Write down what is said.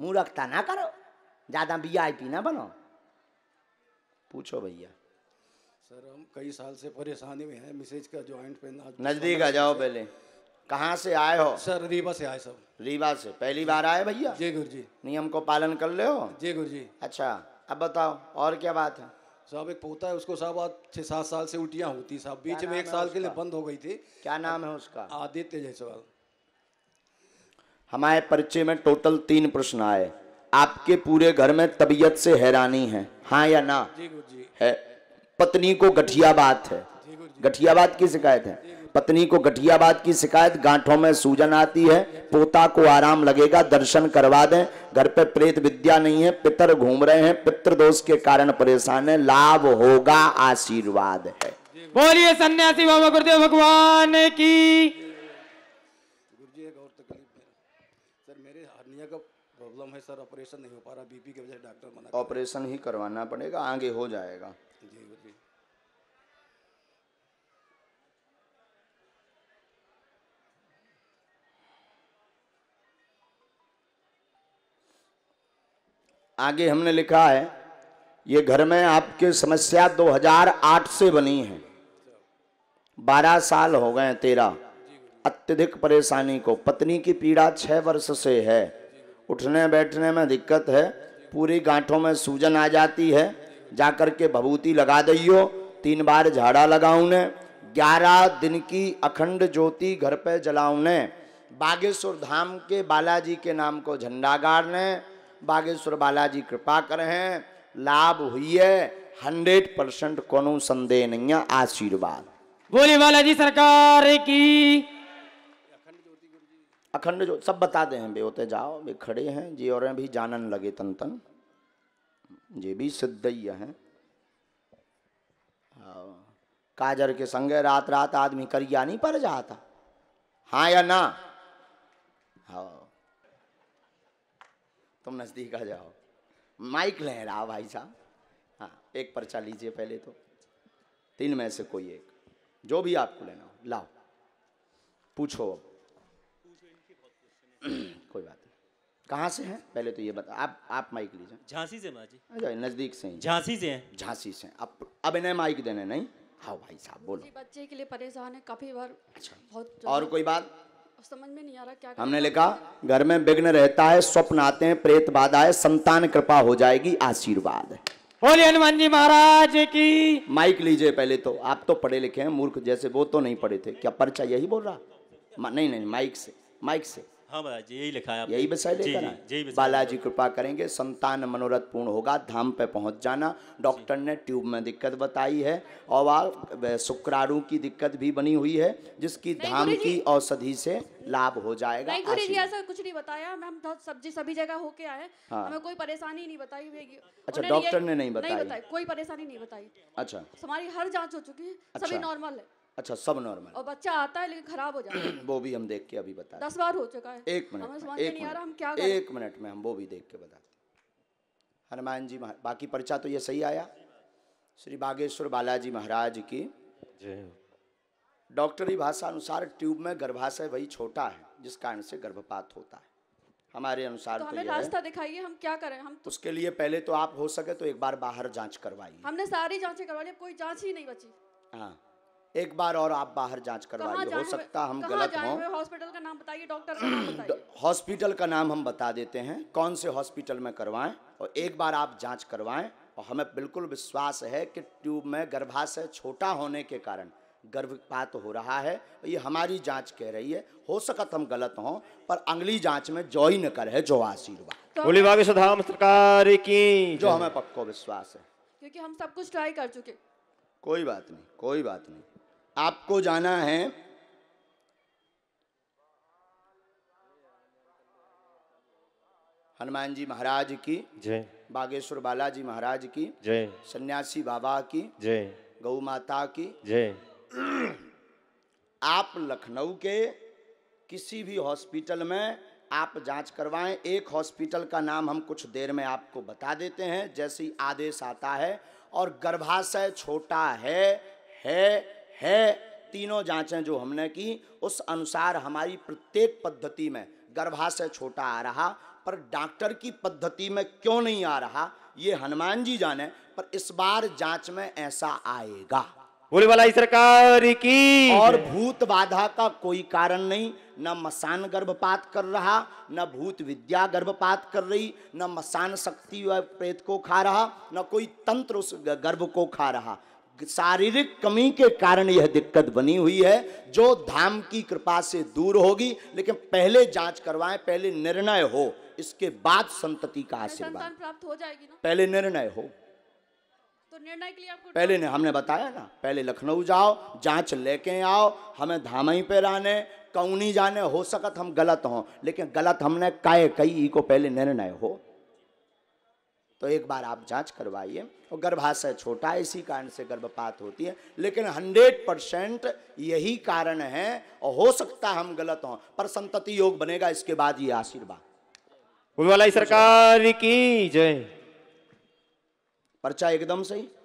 मूर्खता ना करो ज़्यादा वी आई पी ना बनो पूछो भैया सर हम कई साल से परेशानी में हैं मिसेज का ज्वाइंट पेन नज़दीक आ जाओ पहले कहाँ से आए हो सर रीवा से आए सब रीवा से पहली बार आए भैया जी गुरु जी नियम को पालन कर ले हो जी गुरु जी अच्छा अब बताओ और क्या बात है साहब एक पोता है उसको साहब आज छह सात साल से उल्टियाँ होती साहब बीच में एक साल के लिए बंद हो गई थी क्या नाम है उसका आदित्य जयसवाल हमारे परिचय में टोटल तीन प्रश्न आए आपके पूरे घर में तबीयत से हैरानी है हाँ या ना जी जी। है पत्नी को गठिया बात है गठिया बात की शिकायत है पत्नी को गठिया बात की शिकायत गांठों में सूजन आती है पोता को आराम लगेगा दर्शन करवा दें घर पे प्रेत विद्या नहीं है पितर घूम रहे हैं पितृ दोष के कारण परेशान है लाभ होगा आशीर्वाद है बोलिए सन्यासी बाबा गुरुदेव भगवान की सर मेरे हर्निया का प्रॉब्लम है सर ऑपरेशन नहीं हो पा रहा बीपी की वजह से डॉक्टर मना ऑपरेशन ही करवाना पड़ेगा आगे हो जाएगा जी जी आगे हमने लिखा है ये घर में आपके समस्या 2008 से बनी है 12 साल हो गए तेरह अत्यधिक परेशानी को पत्नी की पीड़ा छः वर्ष से है उठने बैठने में दिक्कत है पूरी गांठों में सूजन आ जाती है जाकर के भभूति लगा दइयो तीन बार झाड़ा लगाऊ ने ग्यारह दिन की अखंड ज्योति घर पे जलाऊ ने बागेश्वर धाम के बालाजी के नाम को गाड़ ने बागेश्वर बालाजी कृपा करें लाभ हुई है हंड्रेड परसेंट को संदेह नहीं है आशीर्वाद बोली बालाजी सरकार की अखंड जो सब बता दें बे होते जाओ बे खड़े हैं जी और भी जानन लगे तन तन जे भी सिद्धय हैं काजर के संग रात रात आदमी करिया नहीं पड़ जाता हाँ या ना हाँ तुम नज़दीक आ जाओ माइक लहरा भाई साहब हाँ एक पर्चा लीजिए पहले तो तीन में से कोई एक जो भी आपको लेना हो लाओ पूछो अब कहाँ से हैं पहले तो ये बता आप आप माइक लीजिए झांसी से माजी नज़दीक से ही झांसी से हैं झांसी से अब अब इन्हें माइक देने नहीं हाँ भाई साहब बोलो बच्चे के लिए परेशान है काफ़ी बार अच्छा बहुत और कोई बात समझ में नहीं आ रहा क्या हमने लिखा घर में विघ्न रहता है स्वप्न आते हैं प्रेत बाधा है संतान कृपा हो जाएगी आशीर्वाद बोले हनुमान जी महाराज की माइक लीजिए पहले तो आप तो पढ़े लिखे हैं मूर्ख जैसे वो तो नहीं पढ़े थे क्या पर्चा यही बोल रहा नहीं नहीं माइक से माइक से हाँ यही लिखा है यही विषय लेकर आए बालाजी कृपा करेंगे संतान मनोरथ पूर्ण होगा धाम पे पहुंच जाना डॉक्टर ने ट्यूब में दिक्कत बताई है और शुक्रारू शुक्राणु की दिक्कत भी बनी हुई है जिसकी धाम की औषधि से लाभ हो जाएगा नहीं जी ऐसा कुछ नहीं बताया हम तो सब्जी सभी जगह होके आए हाँ। हमें कोई परेशानी नहीं बताई अच्छा डॉक्टर ने नहीं बताया कोई परेशानी नहीं बताई अच्छा हमारी हर जाँच हो चुकी है सभी नॉर्मल अच्छा। है अच्छा सब नॉर्मल और बच्चा आता है लेकिन खराब हो जाता है वो भी हम देख के अभी बता दस बार हो चुका है एक मिनट एक मिनट हम क्या एक मिनट में हम वो भी देख के बताते हनुमान जी बाकी पर्चा तो ये सही आया श्री बागेश्वर बालाजी महाराज की डॉक्टरी भाषा अनुसार ट्यूब में गर्भाशय वही छोटा है जिस कारण से गर्भपात होता है हमारे अनुसार तो, तो हमें रास्ता दिखाइए हम क्या करें हम तो उसके लिए पहले तो आप हो सके तो एक बार बाहर जांच करवाइए हमने सारी जांचें करवा ली कोई जांच ही नहीं बची हाँ एक बार और आप बाहर जांच करवाइए हो सकता हम गलत हो हॉस्पिटल का नाम बताइए डॉक्टर हॉस्पिटल का नाम हम बता देते हैं कौन से हॉस्पिटल में करवाएं और एक बार आप जांच करवाएं और हमें बिल्कुल विश्वास है कि ट्यूब में गर्भाशय छोटा होने के कारण गर्भपात हो रहा है ये हमारी जांच कह रही है हो सकत हम गलत हों पर अंगली जांच में जो ही न कर है जो आशीर्वाद तो की जो हमें पक्को विश्वास है क्योंकि हम सब कुछ ट्राई कर चुके कोई बात नहीं कोई बात नहीं आपको जाना है हनुमान जी महाराज की जय बागेश्वर बालाजी महाराज की जय सन्यासी बाबा की जय गौ माता की जय आप लखनऊ के किसी भी हॉस्पिटल में आप जांच करवाएं एक हॉस्पिटल का नाम हम कुछ देर में आपको बता देते हैं जैसे आदेश आता है और गर्भाशय छोटा है है है तीनों जांचें जो हमने की उस अनुसार हमारी प्रत्येक पद्धति में गर्भाशय छोटा आ रहा पर डॉक्टर की पद्धति में क्यों नहीं आ रहा ये हनुमान जी जाने पर इस बार जांच में ऐसा आएगा बोले वाला सरकार की और भूत बाधा का कोई कारण नहीं न मसान गर्भपात कर रहा न भूत विद्या गर्भपात कर रही न मसान शक्ति प्रेत को खा रहा न कोई तंत्र उस गर्भ को खा रहा शारीरिक कमी के कारण यह दिक्कत बनी हुई है जो धाम की कृपा से दूर होगी लेकिन पहले जांच करवाएं पहले निर्णय हो इसके बाद संतति का आशीर्वाद प्राप्त हो जाएगी ना पहले निर्णय हो तो निर्णय के लिए आपको पहले ने हमने बताया ना पहले लखनऊ जाओ जांच लेके आओ हमें धाम ही पे रहने कौनी जाने हो सकत हम गलत हों लेकिन गलत हमने काय कई को पहले निर्णय हो तो एक बार आप जांच करवाइए और गर्भाशय छोटा इसी कारण से गर्भपात होती है लेकिन 100 परसेंट यही कारण है और हो सकता हम गलत हों पर संतति योग बनेगा इसके बाद ये आशीर्वाद सरकार की जय पर्चा एकदम सही